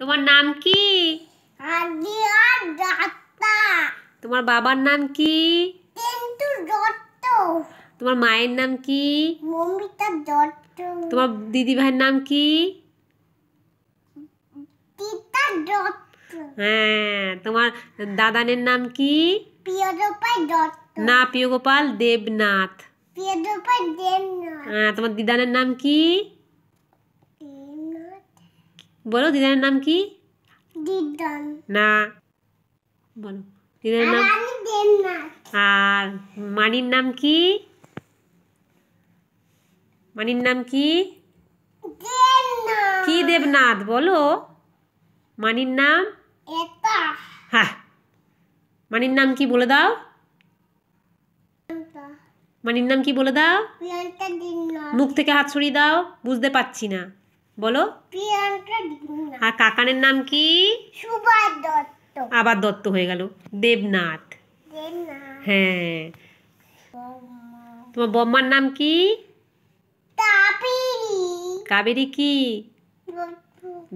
তোমার নাম কি তোমার বাবার নাম কি তোমার মায়ের নাম কি তোমার দিদি ভাইয়ের নাম কি হ্যাঁ, তোমার দাদানের নাম কি না প্রিয় গোপাল দেবনাথ হ্যাঁ, তোমার দিদানের নাম কি বলো দিদারের নাম কি না বলো দিদারের নাম আর মানির নাম কি মানির নাম কি কি দেবনাথ বলো মানির নাম হ্যাঁ মানির নাম কি বলে দাও মানির নাম কি বলে দাও মুখ থেকে হাত সরিয়ে দাও বুঝতে পারছি না বলো আর কাকানের নাম কি আবার দত্ত হয়ে গেল দেবনাথ হ্যাঁ তোমার বম্মার নাম কি কাবেরি কি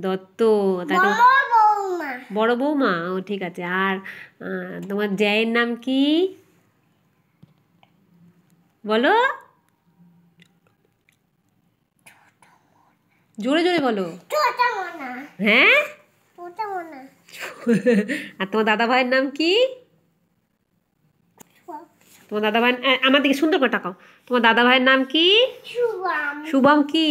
দত্ত বড় বৌমা ও ঠিক আছে আর তোমার জয়ের নাম কি বলো জোরে জোরে বলো হ্যাঁ আর তোমার দাদা ভাইয়ের নাম কি তোমার দাদা ভাই আমার দিকে সুন্দর করে টাকাও তোমার দাদা ভাইয়ের নাম কি শুভম কি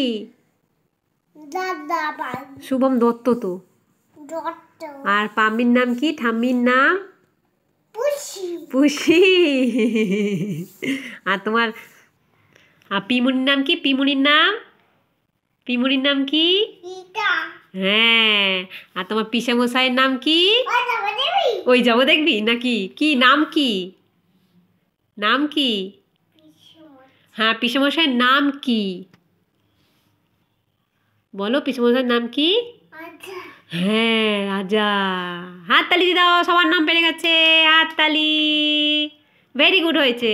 শুভম দত্ত তো আর পাম্মির নাম কি ঠাম্মির নাম পুষি আর তোমার আর পিমুনির নাম কি পিমুনির নাম পিমুরির নাম কি হ্যাঁ আর তোমার পিসা মশাইয়ের নাম কি ওই যাবো দেখবি নাকি কি নাম কি নাম কি হ্যাঁ পিসামশাইয়ের নাম কি বলো পিসামশাইয়ের নাম কি হ্যাঁ রাজা হাততালি দিয়ে দাও সবার নাম পেরে গেছে হাততালি ভেরি গুড হয়েছে